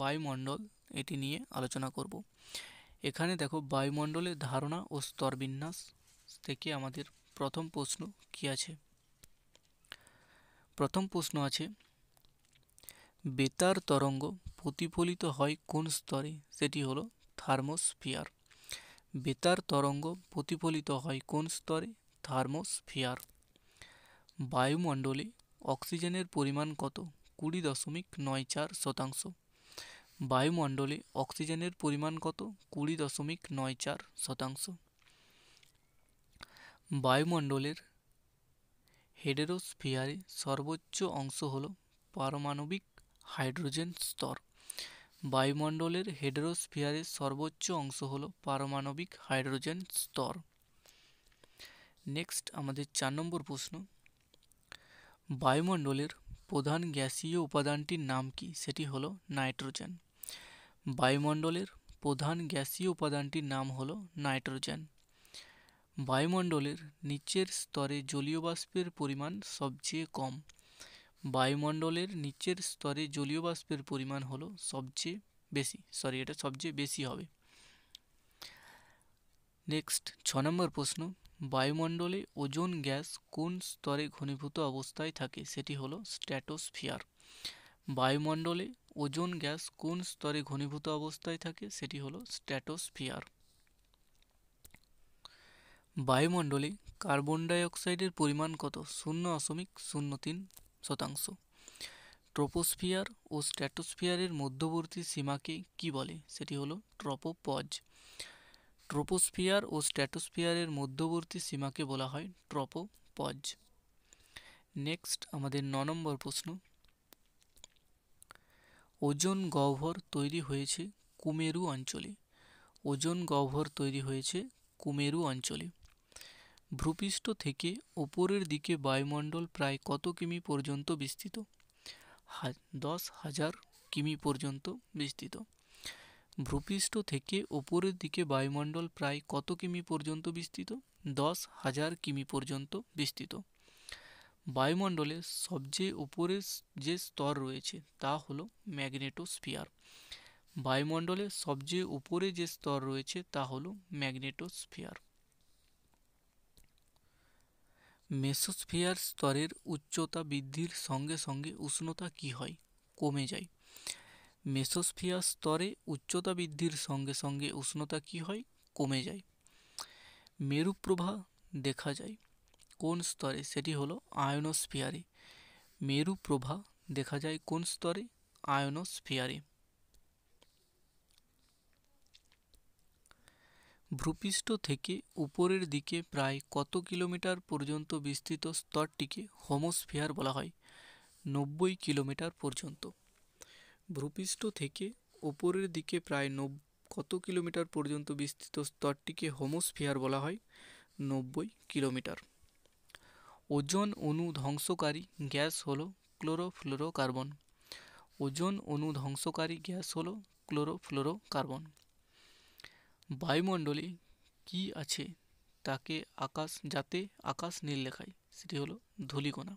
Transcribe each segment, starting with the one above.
বায়ুমণ্ডল এটি নিয়ে আলোচনা করব এখানে দেখো বায়ুমণ্ডলের ধারণা ও স্তরবিন্যাস থেকে আমাদের প্রথম প্রশ্ন কি আছে প্রথম প্রশ্ন আছে বেতার তরঙ্গ প্রতিফলিত হয় কোন স্তরে সেটি হলো থার্মোস্ফিয়ার বেতার তরঙ্গ প্রতিফলিত হয় কোন স্তরে থার্মোস্ফিয়ার বায়ুমণ্ডলে অক্সিজেনের পরিমাণ কত কুড়ি দশমিক নয় চার শতাংশ বায়ুমণ্ডলে অক্সিজেনের পরিমাণ কত কুড়ি দশমিক নয় চার শতাংশ বায়ুমণ্ডলের হেডেরোস্ফিয়ারে সর্বোচ্চ অংশ হল পারমাণবিক হাইড্রোজেন স্তর বায়ুমণ্ডলের হেডেরোস্ফিয়ারের সর্বোচ্চ অংশ হল পারমাণবিক হাইড্রোজেন স্তর নেক্সট আমাদের চার নম্বর প্রশ্ন বায়ুমণ্ডলের প্রধান গ্যাসীয় উপাদানটির নাম কি সেটি হলো নাইট্রোজেন বায়ুমণ্ডলের প্রধান গ্যাসীয় উপাদানটির নাম হলো নাইট্রোজেন বায়ুমণ্ডলের নিচের স্তরে জলীয় বাষ্পের পরিমাণ সবচেয়ে কম বায়ুমণ্ডলের নিচের স্তরে জলীয় বাষ্পের পরিমাণ হলো সবচেয়ে বেশি সরি এটা সবচেয়ে বেশি হবে নেক্সট ছ নম্বর প্রশ্ন বায়ুমণ্ডলে ওজোন গ্যাস কোন স্তরে ঘনীভূত অবস্থায় থাকে সেটি হলো স্ট্র্যাটোস্ফিয়ার বায়ুমণ্ডলে ওজোন গ্যাস কোন স্তরে ঘনীভূত অবস্থায় থাকে সেটি হলো স্ট্র্যাটোস্ফিয়ার বায়ুমণ্ডলে কার্বন ডাইঅক্সাইডের পরিমাণ কত শূন্য দশমিক শূন্য তিন শতাংশ ট্রোপোস্ফিয়ার ও স্ট্র্যাটোস্ফিয়ারের মধ্যবর্তী সীমাকে কি বলে সেটি হলো ট্রপোপজ ট্রোপোস্ফিয়ার ও স্ট্র্যাটোস্ফিয়ারের মধ্যবর্তী সীমাকে বলা হয় ট্রপোপজ নেক্সট আমাদের ন নম্বর প্রশ্ন ওজন গহ্বর তৈরি হয়েছে কুমেরু অঞ্চলে ওজন গহ্বর তৈরি হয়েছে কুমেরু অঞ্চলে ভূপৃষ্ঠ থেকে ওপরের দিকে বায়ুমণ্ডল প্রায় কত কিমি পর্যন্ত বিস্তৃত দশ হাজার কিমি পর্যন্ত বিস্তৃত ভূপৃষ্ঠ থেকে ওপরের দিকে বায়ুমণ্ডল প্রায় কত কিমি পর্যন্ত বিস্তৃত দশ হাজার কিমি পর্যন্ত বিস্তৃত বায়ুমণ্ডলের সবচেয়ে উপরের যে স্তর রয়েছে তা হলো ম্যাগনেটোস্ফিয়ার বায়ুমণ্ডলের সবচেয়ে উপরে যে স্তর রয়েছে তা হলো ম্যাগনেটোস্ফিয়ার মেসোস্ফিয়ার স্তরের উচ্চতা বৃদ্ধির সঙ্গে সঙ্গে উষ্ণতা কি হয় কমে যায় মেসোস্ফিয়ার স্তরে উচ্চতা বৃদ্ধির সঙ্গে সঙ্গে উষ্ণতা কি হয় কমে যায় মেরুপ্রভা দেখা যায় কোন স্তরে সেটি হলো আয়নোস্ফিয়ারে মেরু প্রভা দেখা যায় কোন স্তরে আয়নোস্ফিয়ারে ভূপৃষ্ঠ থেকে উপরের দিকে প্রায় কত কিলোমিটার পর্যন্ত বিস্তৃত স্তরটিকে হোমোস্ফিয়ার বলা হয় নব্বই কিলোমিটার পর্যন্ত ভূপৃষ্ঠ থেকে উপরের দিকে প্রায় নব কত কিলোমিটার পর্যন্ত বিস্তৃত স্তরটিকে হোমোস্ফিয়ার বলা হয় নব্বই কিলোমিটার ওজন অণু ধ্বংসকারী গ্যাস হলো ক্লোরোফ্লোরোকার্বন ওজন অণু ধ্বংসকারী গ্যাস হলো ক্লোরোফ্লোরোকার্বন বায়ুমণ্ডলে কি আছে তাকে আকাশ যাতে আকাশ নীল দেখায় সেটি হলো ধূলিকণা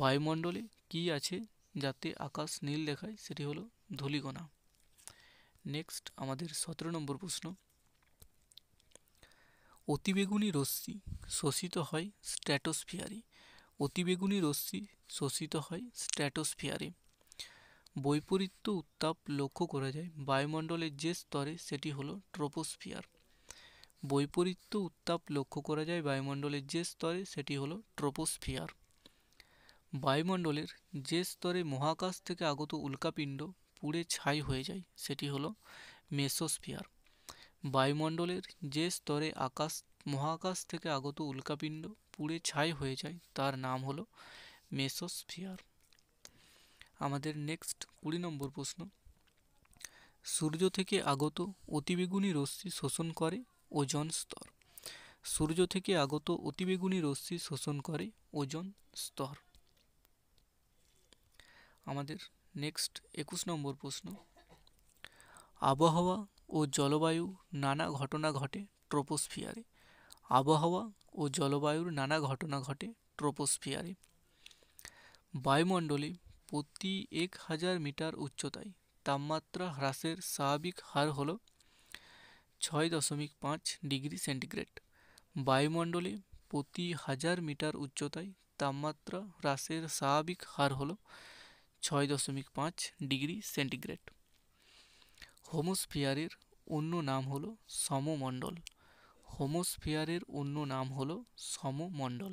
বায়ুমণ্ডলে কি আছে যাতে আকাশ নীল দেখায় সেটি হলো ধূলিকণা নেক্সট আমাদের সতেরো নম্বর প্রশ্ন অতিবেগুনি রশ্মি শোষিত হয় স্ট্র্যাটোস্ফিয়ারে অতিবেগুনি রশ্মি শোষিত হয় স্ট্র্যাটোস্ফিয়ারে বৈপরীত্য উত্তাপ লক্ষ্য করা যায় বায়ুমণ্ডলের যে স্তরে সেটি হলো ট্রোপোস্ফিয়ার বৈপরীত্য উত্তাপ লক্ষ্য করা যায় বায়ুমণ্ডলের যে স্তরে সেটি হলো ট্রোপোস্ফিয়ার বায়ুমণ্ডলের যে স্তরে মহাকাশ থেকে আগত উল্কাপিণ্ড পুড়ে ছাই হয়ে যায় সেটি হলো মেসোস্ফিয়ার বায়ুমণ্ডলের যে স্তরে আকাশ মহাকাশ থেকে আগত উল্কাপিণ্ড পুড়ে ছাই হয়ে যায় তার নাম হলো মেসোস্ফিয়ার আমাদের নেক্সট কুড়ি নম্বর প্রশ্ন সূর্য থেকে আগত অতিবেগুনি রশ্মি শোষণ করে ওজন স্তর সূর্য থেকে আগত অতিবেগুনি রশ্মি শোষণ করে ওজন স্তর আমাদের নেক্সট একুশ নম্বর প্রশ্ন আবহাওয়া ও জলবায়ু নানা ঘটনা ঘটে ট্রোপোস্ফিয়ারে আবহাওয়া ও জলবায়ুর নানা ঘটনা ঘটে ট্রোপোস্ফিয়ারে বায়ুমণ্ডলে প্রতি এক হাজার মিটার উচ্চতায় তাপমাত্রা হ্রাসের স্বাভাবিক হার হল ছয় দশমিক পাঁচ ডিগ্রি সেন্টিগ্রেড বায়ুমণ্ডলে প্রতি হাজার মিটার উচ্চতায় তাপমাত্রা হ্রাসের স্বাভাবিক হার হল ছয় দশমিক পাঁচ ডিগ্রি সেন্টিগ্রেড হোমোস্ফিয়ারের অন্য নাম হলো সমমণ্ডল হোমোস্ফিয়ারের অন্য নাম হলো সমমণ্ডল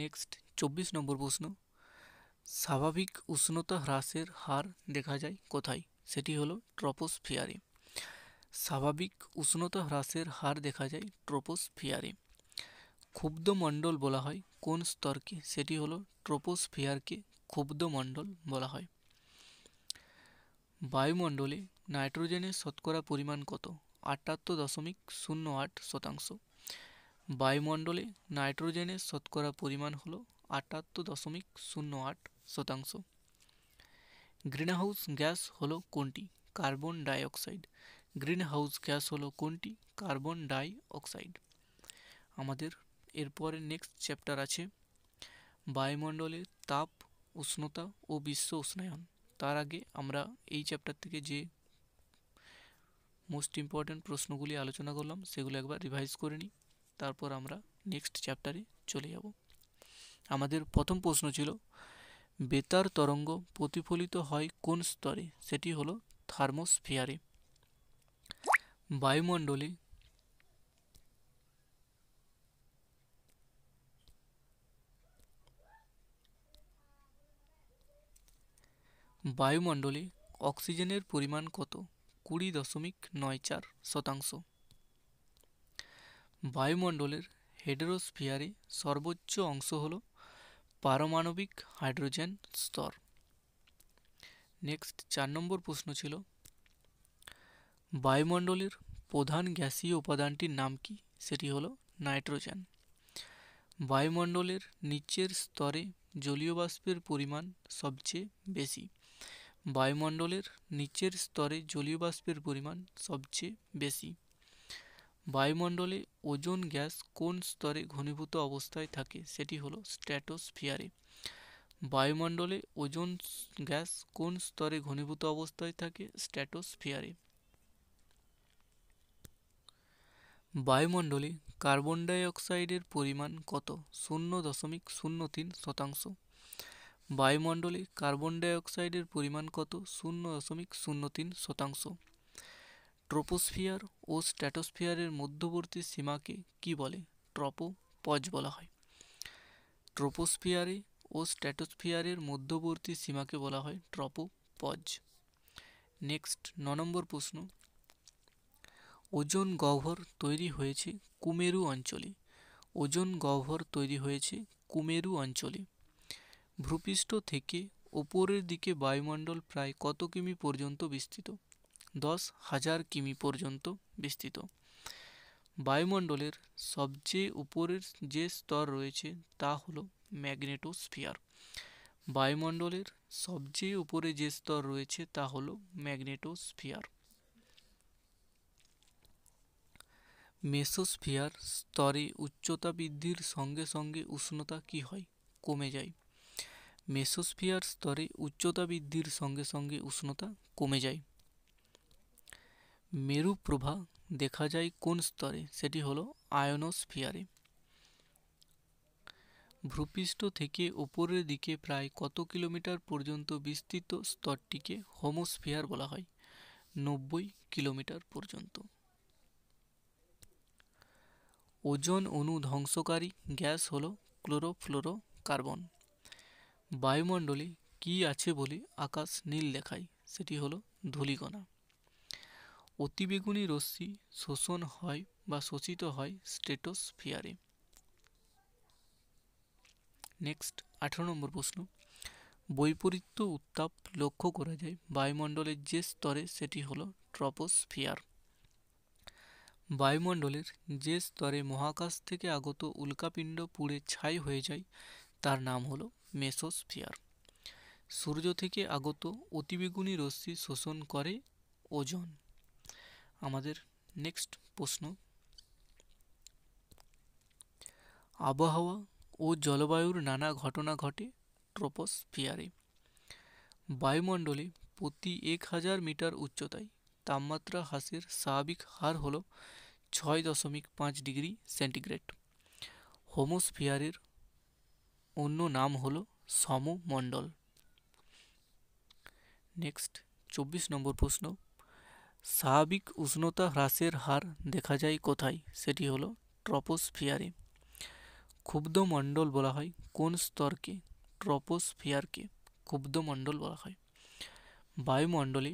নেক্সট চব্বিশ নম্বর প্রশ্ন স্বাভাবিক উষ্ণতা হ্রাসের হার দেখা যায় কোথায় সেটি হলো ট্রপোস্ফিয়ারে স্বাভাবিক উষ্ণতা হ্রাসের হার দেখা যায় ক্ষুব্ধ মণ্ডল বলা হয় কোন স্তরকে সেটি হলো ট্রোপোস্ফিয়ারকে মণ্ডল বলা হয় বায়ুমণ্ডলে নাইট্রোজেনের শতকরা পরিমাণ কত আটাত্তর দশমিক শূন্য আট শতাংশ বায়ুমণ্ডলে নাইট্রোজেনের শতকরা পরিমাণ হল আটাত্তর দশমিক শূন্য আট শতাংশ গ্রিনহাউস গ্যাস হলো কোনটি কার্বন ডাইঅক্সাইড গ্রিনহাউস গ্যাস হলো কোনটি কার্বন ডাই অক্সাইড আমাদের এরপরে নেক্সট চ্যাপ্টার আছে বায়ুমণ্ডলের তাপ উষ্ণতা ও বিশ্ব উষ্ণায়ন তার আগে আমরা এই চ্যাপ্টার থেকে যে মোস্ট ইম্পর্ট্যান্ট প্রশ্নগুলি আলোচনা করলাম সেগুলো একবার রিভাইজ করে নিই তারপর আমরা নেক্সট চ্যাপ্টারে চলে যাব আমাদের প্রথম প্রশ্ন ছিল বেতার তরঙ্গ প্রতিফলিত হয় কোন স্তরে সেটি হলো থার্মোস্ফিয়ারে বায়ুমণ্ডলে বায়ুমণ্ডলে অক্সিজেনের পরিমাণ কত কুড়ি দশমিক নয় চার শতাংশ বায়ুমণ্ডলের হেড্রোস্ফিয়ারে সর্বোচ্চ অংশ হল পারমাণবিক হাইড্রোজেন স্তর নেক্সট চার নম্বর প্রশ্ন ছিল বায়ুমণ্ডলের প্রধান গ্যাসীয় উপাদানটির নাম কি সেটি হলো নাইট্রোজেন বায়ুমণ্ডলের নিচের স্তরে জলীয় বাষ্পের পরিমাণ সবচেয়ে বেশি বায়ুমণ্ডলের নিচের স্তরে জলীয় বাষ্পের পরিমাণ সবচেয়ে বেশি বায়ুমণ্ডলে ওজোন গ্যাস কোন স্তরে ঘনীভূত অবস্থায় থাকে সেটি হলো স্ট্র্যাটোস্ফিয়ারে বায়ুমণ্ডলে ওজোন গ্যাস কোন স্তরে ঘনীভূত অবস্থায় থাকে স্ট্র্যাটোস্ফিয়ারে বায়ুমণ্ডলে কার্বন ডাই অক্সাইডের পরিমাণ কত শূন্য দশমিক শূন্য তিন শতাংশ বায়ুমণ্ডলে কার্বন ডাইঅক্সাইডের পরিমাণ কত শূন্য দশমিক শূন্য তিন শতাংশ ট্রোপোস্ফিয়ার ও স্ট্র্যাটোস্ফিয়ারের মধ্যবর্তী সীমাকে কি বলে ট্রপো পজ বলা হয় ট্রোপোস্ফিয়ারে ও স্ট্র্যাটোস্ফিয়ারের মধ্যবর্তী সীমাকে বলা হয় ট্রপো পজ নেক্সট ন নম্বর প্রশ্ন ওজন গহ্বর তৈরি হয়েছে কুমেরু অঞ্চলে ওজন গহ্বর তৈরি হয়েছে কুমেরু অঞ্চলে ভূপৃষ্ঠ থেকে ওপরের দিকে বায়ুমণ্ডল প্রায় কত কিমি পর্যন্ত বিস্তৃত দশ হাজার কিমি পর্যন্ত বিস্তৃত বায়ুমণ্ডলের সবচেয়ে উপরের যে স্তর রয়েছে তা হল ম্যাগনেটোস্ফিয়ার বায়ুমণ্ডলের সবচেয়ে উপরে যে স্তর রয়েছে তা হল ম্যাগনেটোস্ফিয়ার মেসোস্ফিয়ার স্তরে উচ্চতা বৃদ্ধির সঙ্গে সঙ্গে উষ্ণতা কি হয় কমে যায় মেসোস্ফিয়ার স্তরে উচ্চতা বৃদ্ধির সঙ্গে সঙ্গে উষ্ণতা কমে যায় মেরু প্রভা দেখা যায় কোন স্তরে সেটি হলো আয়নোস্ফিয়ারে ভূপৃষ্ঠ থেকে ওপরের দিকে প্রায় কত কিলোমিটার পর্যন্ত বিস্তৃত স্তরটিকে হোমোস্ফিয়ার বলা হয় নব্বই কিলোমিটার পর্যন্ত ওজন অণু ধ্বংসকারী গ্যাস হল কার্বন বায়ুমণ্ডলে কী আছে বলে আকাশ নীল দেখায় সেটি হলো ধূলিকণা অতিবেগুনি রশ্মি শোষণ হয় বা শোষিত হয় স্ট্রেটোস্ফিয়ারে নেক্সট আঠেরো নম্বর প্রশ্ন বৈপরীত্য উত্তাপ লক্ষ্য করা যায় বায়ুমণ্ডলের যে স্তরে সেটি হলো ট্রপোস্ফিয়ার বায়ুমণ্ডলের যে স্তরে মহাকাশ থেকে আগত উল্কাপিণ্ড পুড়ে ছাই হয়ে যায় তার নাম হলো মেসোস্ফিয়ার সূর্য থেকে আগত অতিবেগুনি রশ্মি শোষণ করে ওজন আমাদের নেক্সট প্রশ্ন আবহাওয়া ও জলবায়ুর নানা ঘটনা ঘটে ট্রোপোস্ফিয়ারে বায়ুমণ্ডলে প্রতি এক হাজার মিটার উচ্চতায় তাপমাত্রা হ্রাসের স্বাভাবিক হার হল ছয় দশমিক পাঁচ ডিগ্রি সেন্টিগ্রেড হোমোস্ফিয়ারের অন্য নাম হল সমমণ্ডল নেক্সট চব্বিশ নম্বর প্রশ্ন স্বাভাবিক উষ্ণতা হ্রাসের হার দেখা যায় কোথায় সেটি হলো ট্রপোস্ফিয়ারে ক্ষুব্ধমণ্ডল বলা হয় কোন স্তরকে ট্রপোস্ফিয়ারকে ক্ষুব্ধমণ্ডল বলা হয় বায়ুমণ্ডলে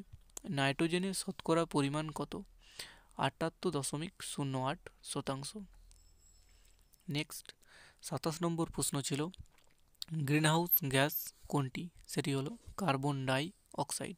নাইট্রোজেনের শতকরা পরিমাণ কত আটাত্তর দশমিক শূন্য আট শতাংশ নেক্সট সাতাশ নম্বর প্রশ্ন ছিল ग्रीनहाउस गैस কোনটি সেটি হলো কার্বন ডাই অক্সাইড